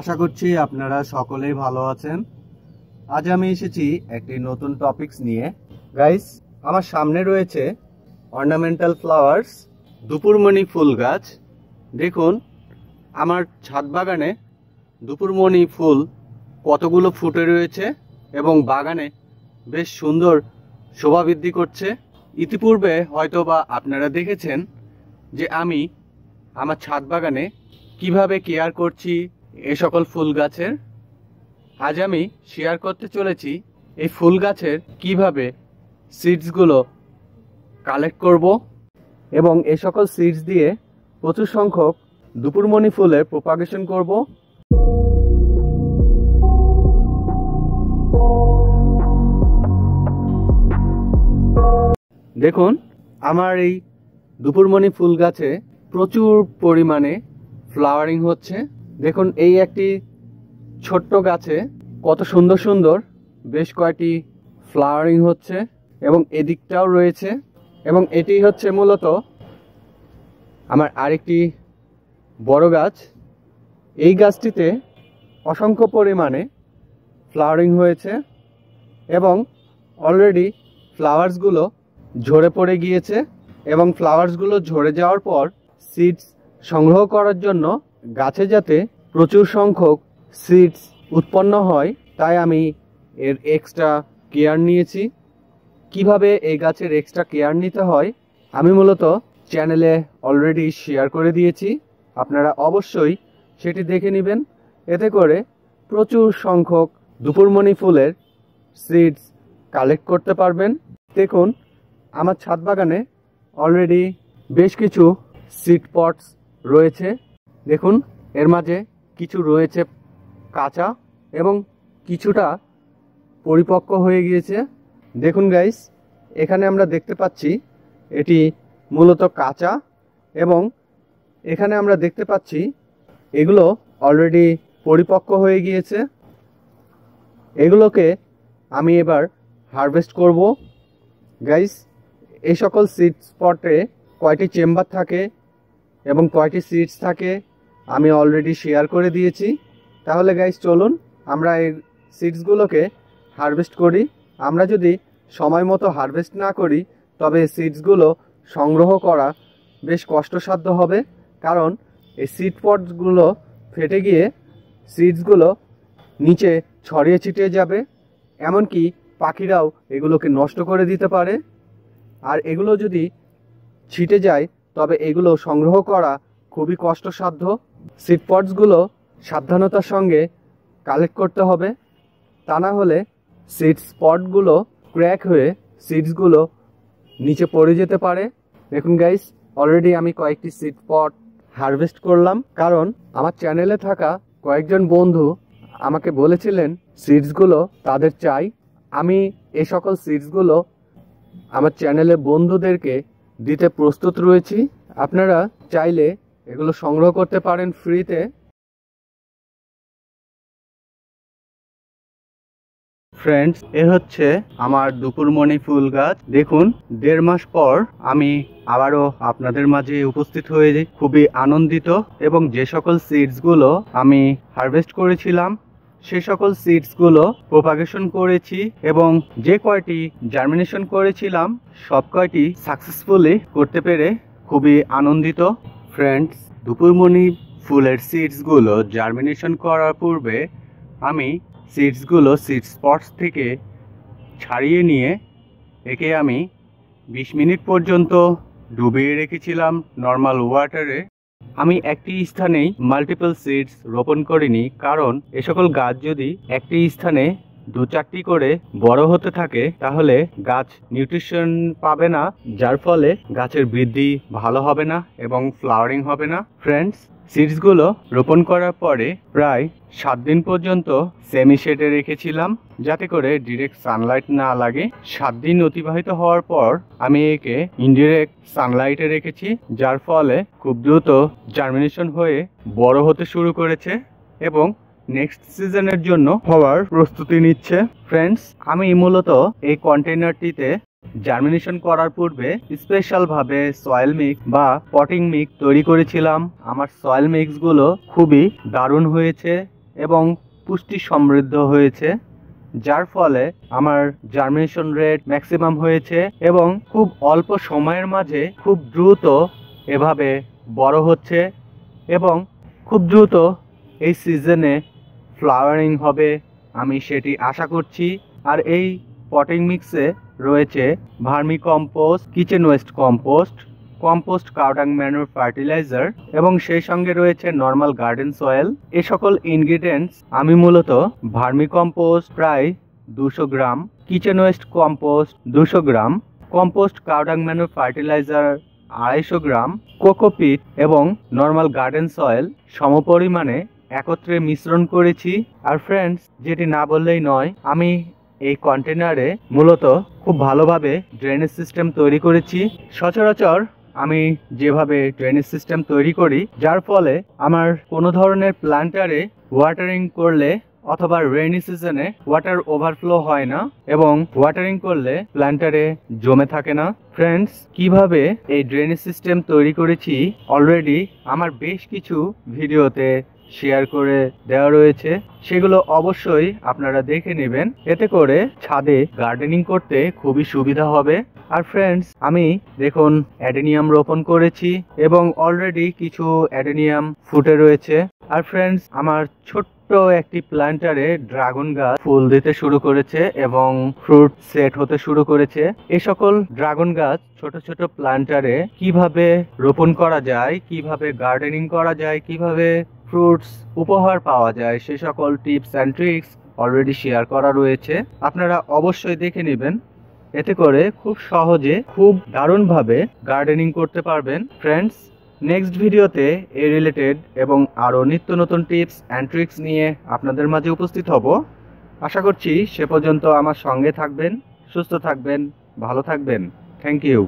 আশা করছি আপনারা সকলেই ভালো আছেন আজ আমি এসেছি একটি নতুন টপিকস নিয়ে গাইস আমার সামনে রয়েছে অর্নামেন্টাল ফ্লাওয়ার্স দুপুরমণি ফুল গাছ দেখুন আমার ছাদ বাগানে দুপুরমণি ফুল কতগুলো ফুটে রয়েছে এবং বাগানে বেশ সুন্দর শোভা বৃদ্ধি করছে ইতিপূর্বে হয়তোবা আপনারা দেখেছেন যে আমি আমার ছাদ বাগানে কিভাবে কেয়ার করছি এ সকল ফুল গাছের আজ আমি শেয়ার করতে চলেছি এই ফুল গাছের কিভাবে সিডসগুলো কালেক্ট করব এবং এ সকল সিডস দিয়ে প্রচুর সংখ্যক দুপুরমণি ফুলের প্রোপাগেশন করব দেখুন আমার এই দুপুরমণি ফুল গাছে প্রচুর পরিমাণে ফ্লাওয়ারিং হচ্ছে দেখুন এই একটি ছোট্ট গাছে কত সুন্দর সুন্দর বেশ কয়েকটি ফ্লাওয়ারিং হচ্ছে এবং এদিকটাও রয়েছে এবং এটি হচ্ছে মূলত আমার আরেকটি বড় গাছ এই গাছটিতে অসংখ্য পরিমাণে ফ্লাওয়ারিং হয়েছে এবং অলরেডি ফ্লাওয়ার্সগুলো ঝরে পড়ে গিয়েছে এবং ফ্লাওয়ার্সগুলো ঝরে যাওয়ার পর সিডস সংগ্রহ করার জন্য গাছে যাতে প্রচুর সংখ্যক সিডস উৎপন্ন হয় তাই আমি এর এক্সট্রা কেয়ার নিয়েছি কিভাবে এই গাছের এক্সট্রা কেয়ার নিতে হয় আমি মূলত চ্যানেলে অলরেডি শেয়ার করে দিয়েছি আপনারা অবশ্যই সেটি দেখে নেবেন এতে করে প্রচুর সংখ্যক দুপুরমণি ফুলের সিডস কালেক্ট করতে পারবেন দেখুন আমার ছাদ বাগানে অলরেডি বেশ কিছু সিড পটস রয়েছে দেখুন এর মাঝে কিছু রয়েছে কাঁচা এবং কিছুটা পরিপক্ক হয়ে গিয়েছে দেখুন গাইস এখানে আমরা দেখতে পাচ্ছি এটি মূলত কাঁচা এবং এখানে আমরা দেখতে পাচ্ছি এগুলো অলরেডি পরিপক্ক হয়ে গিয়েছে এগুলোকে আমি এবার হারভেস্ট করব গাইস এই সকল সিড স্পটে কয়টি চেম্বার থাকে এবং কয়টি সিডস থাকে আমি অলরেডি শেয়ার করে দিয়েছি তাহলে গাইজ চলুন আমরা এই সিডসগুলোকে হারভেস্ট করি আমরা যদি সময় মতো হারভেস্ট না করি তবে এই সিডসগুলো সংগ্রহ করা বেশ কষ্টসাধ্য হবে কারণ এই সিড পটগুলো ফেটে গিয়ে সিডসগুলো নিচে ছড়িয়ে ছিটিয়ে যাবে এমনকি পাখিরাও এগুলোকে নষ্ট করে দিতে পারে আর এগুলো যদি ছিটে যায় তবে এগুলো সংগ্রহ করা খুবই কষ্টসাধ্য সিট পটসগুলো সাবধানতার সঙ্গে কালেক্ট করতে হবে তা না হলে সিট স্পটগুলো ক্র্যাক হয়ে সিটসগুলো নিচে পড়ে যেতে পারে দেখুন গাইস অলরেডি আমি কয়েকটি সিট পট হারভেস্ট করলাম কারণ আমার চ্যানেলে থাকা কয়েকজন বন্ধু আমাকে বলেছিলেন সিটসগুলো তাদের চাই আমি এ সকল সিটসগুলো আমার চ্যানেলে বন্ধুদেরকে দিতে প্রস্তুত রয়েছি আপনারা চাইলে এগুলো সংগ্রহ করতে পারেন ফ্রিতে ফ্রেন্ডস এ হচ্ছে আমার দুপুরমণি ফুল গাছ দেখুন দেড় মাস পর আমি আবারও আপনাদের মাঝে উপস্থিত হয়ে খুবই আনন্দিত এবং যে সকল সিডসগুলো আমি হারভেস্ট করেছিলাম সে সকল সিডসগুলো প্রোপাগেশন করেছি এবং যে কয়টি জার্মিনেশন করেছিলাম সব কয়টি সাকসেসফুলি করতে পেরে খুবই আনন্দিত ফ্রেন্ডস দুপুরমণি ফুলের সিডসগুলো জার্মিনেশন করার পূর্বে আমি সিডসগুলো সিড স্পটস থেকে ছাড়িয়ে নিয়ে একে আমি ২০ মিনিট পর্যন্ত ডুবিয়ে রেখেছিলাম নর্মাল ওয়াটারে আমি একটি স্থানেই মাল্টিপল সিডস রোপণ করিনি কারণ এ সকল গাছ যদি একটি স্থানে দু চারটি করে বড় হতে থাকে তাহলে গাছ নিউট্রিশন পাবে না যার ফলে গাছের বৃদ্ধি ভালো হবে না এবং ফ্লাওয়ারিং হবে না ফ্রেন্ডস সিডসগুলো রোপণ করার পরে প্রায় সাত দিন পর্যন্ত সেমি শেডে রেখেছিলাম যাতে করে ডিরেক্ট সানলাইট না লাগে সাত দিন অতিবাহিত হওয়ার পর আমি একে ইনডিরেক্ট সানলাইটে রেখেছি যার ফলে খুব দ্রুত জার্মিনেশন হয়ে বড় হতে শুরু করেছে এবং নেক্সট সিজনের জন্য হওয়ার প্রস্তুতি নিচ্ছে ফ্রেন্ডস আমি মূলত এই কন্টেনারটিতে জার্মিনেশন করার পূর্বে স্পেশালভাবে সয়েল মিক্স বা পটিং মিক্স তৈরি করেছিলাম আমার সয়েল মিক্সগুলো খুবই দারুণ হয়েছে এবং পুষ্টি সমৃদ্ধ হয়েছে যার ফলে আমার জার্মিনেশন রেট ম্যাক্সিমাম হয়েছে এবং খুব অল্প সময়ের মাঝে খুব দ্রুত এভাবে বড় হচ্ছে এবং খুব দ্রুত এই সিজনে ফ্লাওয়ারিং হবে আমি সেটি আশা করছি আর এই পটিং মিক্সে রয়েছে vermi compost kitchen waste compost compost cow dung manure fertiliser এবং সেই সঙ্গে রয়েছে নর্মাল গার্ডেন সয়েল এ সকল ইনগ্রিডিয়েন্টস আমি মূলত ভার্মি কম্পোস্ট প্রায় দুশো গ্রাম কিচেন ওয়েস্ট কম্পোস্ট দুশো gram compost cow dung manure fertiliser আড়াইশো গ্রাম কোকোপিট এবং নর্মাল গার্ডেন সয়েল সমপরিমাণে একত্রে মিশ্রণ করেছি আর ফ্রেন্ডস যেটি না বললেই নয় আমি এই কন্টেনারে মূলত খুব ভালোভাবে ড্রেনেজ সিস্টেম তৈরি করেছি সচরাচর আমি যেভাবে ড্রেনেজ সিস্টেম তৈরি করি যার ফলে আমার কোনো ধরনের প্লান্টারে ওয়াটারিং করলে অথবা রেইনি সিজনে ওয়াটার ওভারফ্লো হয় না এবং ওয়াটারিং করলে প্ল্যান্টারে জমে থাকে না ফ্রেন্ডস কিভাবে এই ড্রেনেজ সিস্টেম তৈরি করেছি অলরেডি আমার বেশ কিছু ভিডিওতে শেয়ার করে দেওয়া রয়েছে সেগুলো অবশ্যই আপনারা দেখে নেবেন এতে করে ছাদে গার্ডেনিং করতে খুবই সুবিধা হবে আর ফ্রেন্ডস আমি দেখুন অ্যাডেনিয়াম রোপণ করেছি এবং অলরেডি কিছু অ্যাডেনিয়াম ফুটে রয়েছে আর ফ্রেন্ডস আমার ছোট্ট একটি প্ল্যান্টারে ড্রাগন গাছ ফুল দিতে শুরু করেছে এবং ফ্রুট সেট হতে শুরু করেছে এ সকল ড্রাগন গাছ ছোট ছোট প্ল্যান্টারে কিভাবে রোপণ করা যায় কিভাবে গার্ডেনিং করা যায় কিভাবে ফ্রুটস উপহার পাওয়া যায় সে সকল tips and tricks already share করা রয়েছে আপনারা অবশ্যই দেখে নেবেন এতে করে খুব সহজে খুব দারুণভাবে গার্ডেনিং করতে পারবেন ফ্রেন্ডস নেক্সট ভিডিওতে এ রিলেটেড এবং আরও নিত্য নতুন টিপস অ্যান্ড ট্রিক্স নিয়ে আপনাদের মাঝে উপস্থিত হব আশা করছি সে পর্যন্ত আমার সঙ্গে থাকবেন সুস্থ থাকবেন ভালো থাকবেন থ্যাংক ইউ